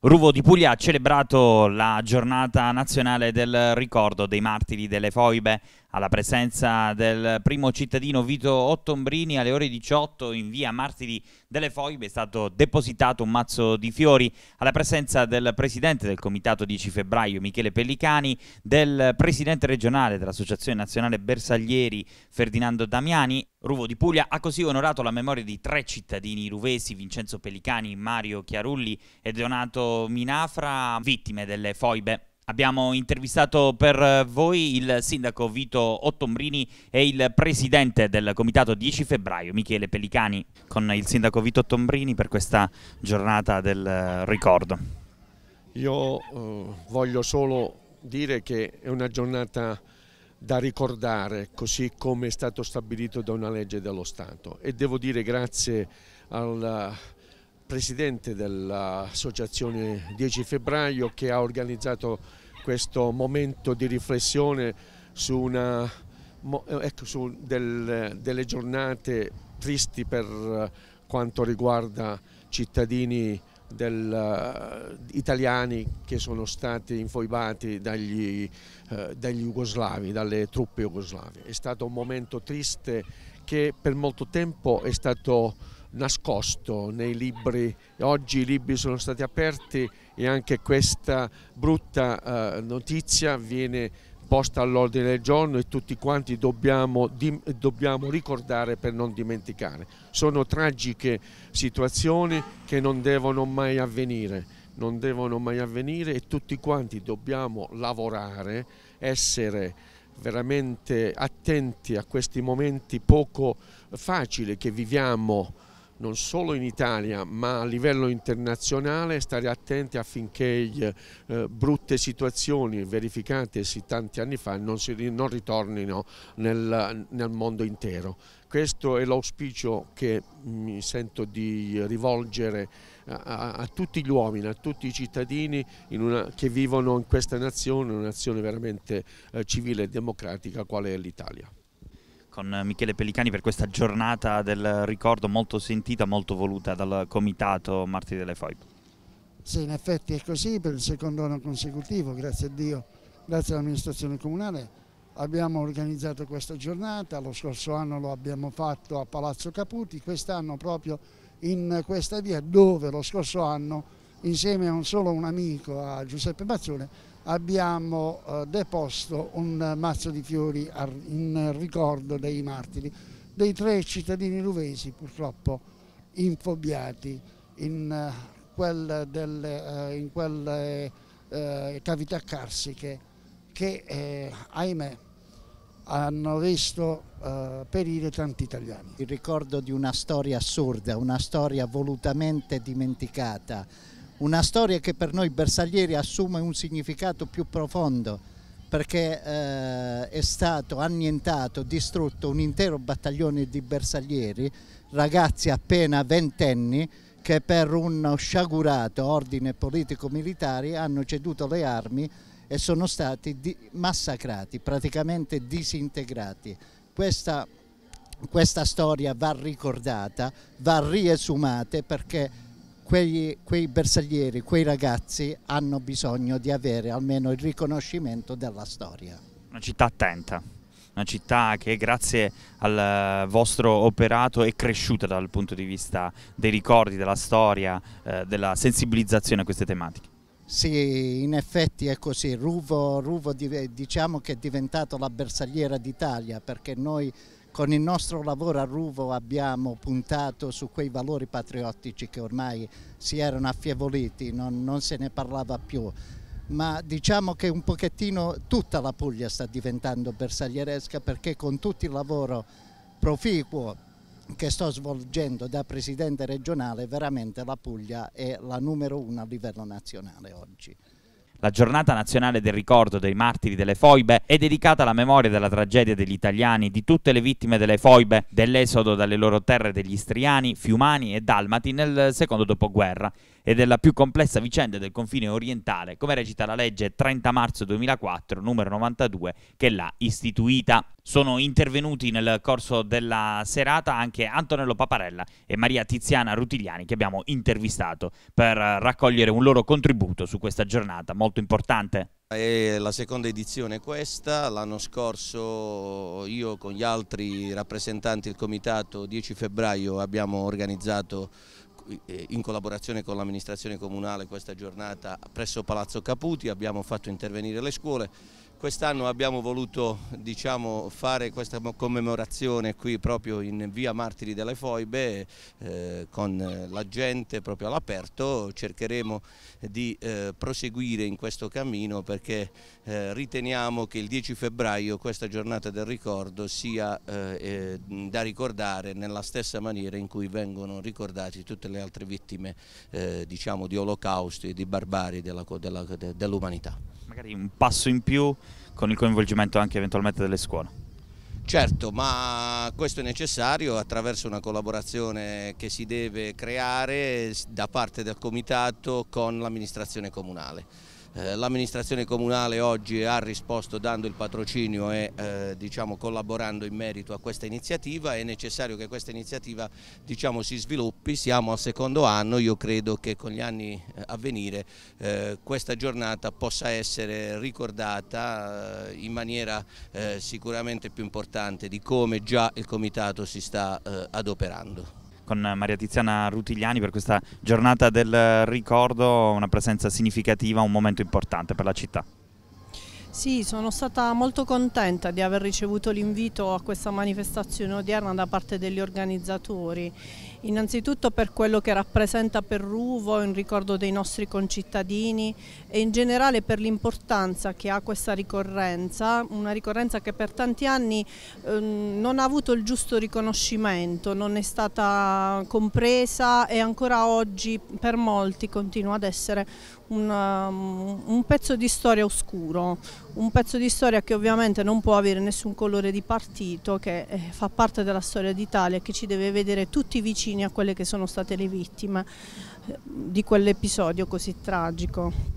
Ruvo di Puglia ha celebrato la giornata nazionale del ricordo dei martiri delle foibe alla presenza del primo cittadino Vito Ottombrini alle ore 18 in via Martiri delle Foibe è stato depositato un mazzo di fiori alla presenza del presidente del comitato 10 febbraio Michele Pellicani, del presidente regionale dell'associazione nazionale Bersaglieri Ferdinando Damiani. Ruvo di Puglia ha così onorato la memoria di tre cittadini ruvesi, Vincenzo Pellicani, Mario Chiarulli e Donato Minafra, vittime delle Foibe. Abbiamo intervistato per voi il sindaco Vito Ottombrini e il presidente del comitato 10 febbraio, Michele Pelicani, con il sindaco Vito Ottombrini per questa giornata del ricordo. Io eh, voglio solo dire che è una giornata da ricordare così come è stato stabilito da una legge dello Stato e devo dire grazie al presidente dell'associazione 10 febbraio che ha organizzato questo momento di riflessione su, una, eh, ecco, su del, delle giornate tristi per eh, quanto riguarda cittadini del, uh, italiani che sono stati infoibati dagli, uh, dagli jugoslavi, dalle truppe jugoslave. È stato un momento triste che per molto tempo è stato nascosto nei libri, oggi i libri sono stati aperti e anche questa brutta eh, notizia viene posta all'ordine del giorno e tutti quanti dobbiamo, dobbiamo, ricordare per non dimenticare. Sono tragiche situazioni che non devono mai avvenire, non devono mai avvenire e tutti quanti dobbiamo lavorare, essere veramente attenti a questi momenti poco facili che viviamo non solo in Italia ma a livello internazionale stare attenti affinché eh, brutte situazioni verificatesi tanti anni fa non, si, non ritornino nel, nel mondo intero. Questo è l'auspicio che mi sento di rivolgere a, a, a, tutti gli uomini, a tutti i cittadini una, che vivono in questa nazione, una nazione veramente eh, civile e democratica quale è l'Italia con Michele Pellicani per questa giornata del ricordo molto sentita, molto voluta dal comitato Marti delle Foib. Sì, in effetti è così per il secondo anno consecutivo, grazie a Dio, grazie all'amministrazione comunale. Abbiamo organizzato questa giornata, lo scorso anno lo abbiamo fatto a Palazzo Caputi, quest'anno proprio in questa via dove lo scorso anno insieme a un solo un amico, a Giuseppe Bazzone, abbiamo eh, deposto un mazzo di fiori in ricordo dei martiri, dei tre cittadini luvesi purtroppo infobbiati in, eh, quel del, eh, in quelle cavità carsiche che, eh, ahimè, hanno visto eh, perire tanti italiani. Il ricordo di una storia assurda, una storia volutamente dimenticata, una storia che per noi bersaglieri assume un significato più profondo perché eh, è stato annientato, distrutto un intero battaglione di bersaglieri, ragazzi appena ventenni che per un sciagurato ordine politico-militare hanno ceduto le armi e sono stati massacrati, praticamente disintegrati. Questa, questa storia va ricordata, va riesumata perché quegli, quei bersaglieri, quei ragazzi hanno bisogno di avere almeno il riconoscimento della storia. Una città attenta, una città che grazie al vostro operato è cresciuta dal punto di vista dei ricordi, della storia, eh, della sensibilizzazione a queste tematiche. Sì, in effetti è così. Ruvo, Ruvo diciamo che è diventato la bersagliera d'Italia perché noi con il nostro lavoro a Ruvo abbiamo puntato su quei valori patriottici che ormai si erano affievoliti, non, non se ne parlava più ma diciamo che un pochettino tutta la Puglia sta diventando bersaglieresca perché con tutto il lavoro proficuo che sto svolgendo da presidente regionale veramente la Puglia è la numero uno a livello nazionale oggi. La giornata nazionale del ricordo dei martiri delle foibe è dedicata alla memoria della tragedia degli italiani, di tutte le vittime delle foibe, dell'esodo dalle loro terre degli istriani, fiumani e dalmati nel secondo dopoguerra e della più complessa vicenda del confine orientale, come recita la legge 30 marzo 2004, numero 92, che l'ha istituita. Sono intervenuti nel corso della serata anche Antonello Paparella e Maria Tiziana Rutigliani che abbiamo intervistato per raccogliere un loro contributo su questa giornata molto importante. È la seconda edizione questa, l'anno scorso io con gli altri rappresentanti del comitato 10 febbraio abbiamo organizzato eh, in collaborazione con l'amministrazione comunale questa giornata presso Palazzo Caputi, abbiamo fatto intervenire le scuole Quest'anno abbiamo voluto diciamo, fare questa commemorazione qui proprio in via Martiri delle Foibe eh, con la gente proprio all'aperto, cercheremo di eh, proseguire in questo cammino perché eh, riteniamo che il 10 febbraio questa giornata del ricordo sia eh, eh, da ricordare nella stessa maniera in cui vengono ricordate tutte le altre vittime eh, diciamo, di olocausto e di barbarie dell'umanità. Dell magari un passo in più con il coinvolgimento anche eventualmente delle scuole. Certo, ma questo è necessario attraverso una collaborazione che si deve creare da parte del Comitato con l'amministrazione comunale. Eh, l'amministrazione comunale oggi ha risposto dando il patrocinio e eh, diciamo, collaborando in merito a questa iniziativa, è necessario che questa iniziativa diciamo, si sviluppi, siamo al secondo anno, io credo che con gli anni eh, a venire eh, questa giornata possa essere ricordata eh, in maniera eh, sicuramente più importante di come già il Comitato si sta adoperando con Maria Tiziana Rutigliani per questa giornata del ricordo, una presenza significativa, un momento importante per la città. Sì, sono stata molto contenta di aver ricevuto l'invito a questa manifestazione odierna da parte degli organizzatori Innanzitutto per quello che rappresenta per Ruvo in ricordo dei nostri concittadini e in generale per l'importanza che ha questa ricorrenza, una ricorrenza che per tanti anni eh, non ha avuto il giusto riconoscimento, non è stata compresa e ancora oggi per molti continua ad essere un, ehm, un pezzo di storia oscuro, un pezzo di storia che ovviamente non può avere nessun colore di partito, che eh, fa parte della storia d'Italia e che ci deve vedere tutti vicini vicini a quelle che sono state le vittime eh, di quell'episodio così tragico.